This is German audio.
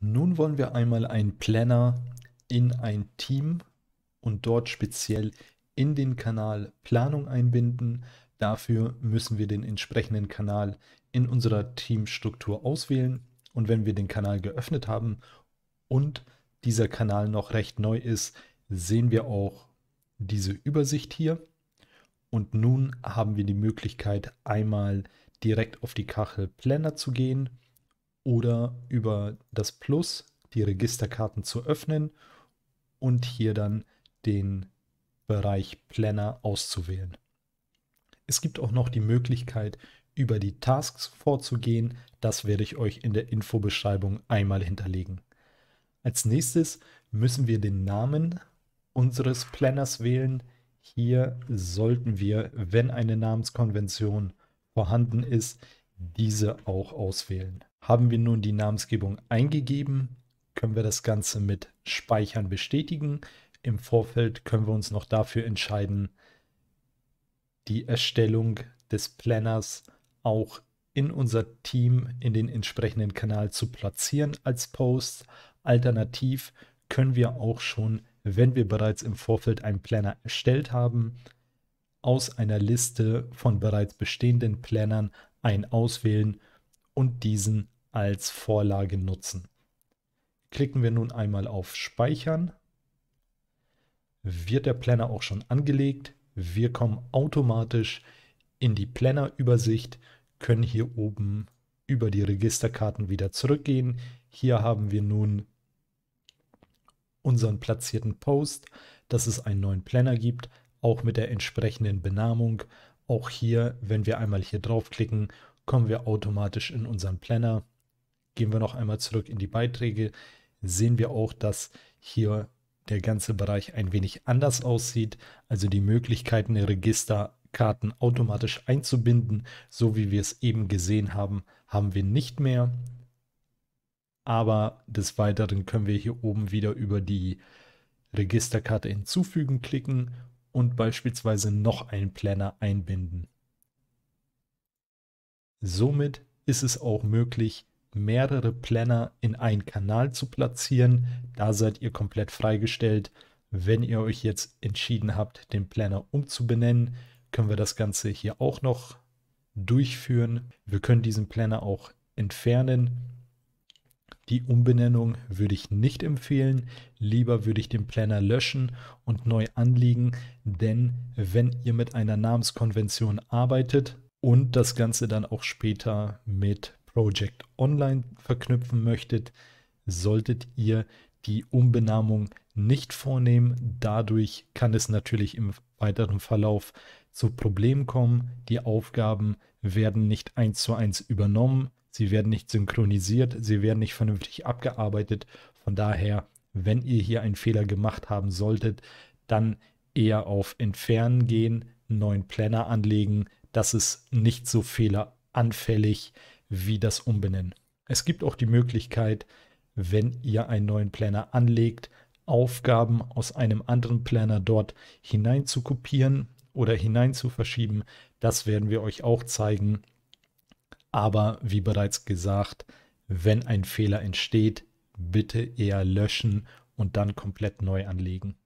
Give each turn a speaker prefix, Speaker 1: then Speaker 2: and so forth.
Speaker 1: Nun wollen wir einmal einen Planner in ein Team und dort speziell in den Kanal Planung einbinden. Dafür müssen wir den entsprechenden Kanal in unserer Teamstruktur auswählen. Und wenn wir den Kanal geöffnet haben und dieser Kanal noch recht neu ist, sehen wir auch diese Übersicht hier. Und nun haben wir die Möglichkeit, einmal direkt auf die Kachel Planner zu gehen oder über das Plus die Registerkarten zu öffnen und hier dann den Bereich Planner auszuwählen. Es gibt auch noch die Möglichkeit, über die Tasks vorzugehen. Das werde ich euch in der Infobeschreibung einmal hinterlegen. Als nächstes müssen wir den Namen unseres Planners wählen. Hier sollten wir, wenn eine Namenskonvention vorhanden ist, diese auch auswählen. Haben wir nun die Namensgebung eingegeben, können wir das Ganze mit Speichern bestätigen. Im Vorfeld können wir uns noch dafür entscheiden, die Erstellung des Planners auch in unser Team in den entsprechenden Kanal zu platzieren als Post. Alternativ können wir auch schon, wenn wir bereits im Vorfeld einen Planner erstellt haben, aus einer Liste von bereits bestehenden Plannern einen auswählen und diesen als Vorlage nutzen. Klicken wir nun einmal auf Speichern, wird der Planner auch schon angelegt. Wir kommen automatisch in die Planner-Übersicht, können hier oben über die Registerkarten wieder zurückgehen. Hier haben wir nun unseren platzierten Post, dass es einen neuen Planner gibt, auch mit der entsprechenden Benamung. Auch hier, wenn wir einmal hier draufklicken, kommen wir automatisch in unseren Planner. Gehen wir noch einmal zurück in die Beiträge, sehen wir auch, dass hier der ganze Bereich ein wenig anders aussieht, also die Möglichkeiten, Registerkarten automatisch einzubinden, so wie wir es eben gesehen haben, haben wir nicht mehr. Aber des Weiteren können wir hier oben wieder über die Registerkarte hinzufügen klicken und beispielsweise noch einen Planner einbinden. Somit ist es auch möglich, mehrere Planner in einen Kanal zu platzieren. Da seid ihr komplett freigestellt. Wenn ihr euch jetzt entschieden habt, den Planner umzubenennen, können wir das Ganze hier auch noch durchführen. Wir können diesen Planner auch entfernen. Die Umbenennung würde ich nicht empfehlen. Lieber würde ich den Planner löschen und neu anlegen, denn wenn ihr mit einer Namenskonvention arbeitet und das Ganze dann auch später mit Project Online verknüpfen möchtet, solltet ihr die Umbenahmung nicht vornehmen. Dadurch kann es natürlich im weiteren Verlauf zu Problemen kommen. Die Aufgaben werden nicht eins zu eins übernommen, sie werden nicht synchronisiert, sie werden nicht vernünftig abgearbeitet. Von daher, wenn ihr hier einen Fehler gemacht haben solltet, dann eher auf Entfernen gehen, neuen Planner anlegen. Das ist nicht so fehleranfällig wie das Umbenennen. Es gibt auch die Möglichkeit, wenn ihr einen neuen Planner anlegt, Aufgaben aus einem anderen Planner dort hinein zu kopieren oder hinein zu verschieben. Das werden wir euch auch zeigen. Aber wie bereits gesagt, wenn ein Fehler entsteht, bitte eher löschen und dann komplett neu anlegen.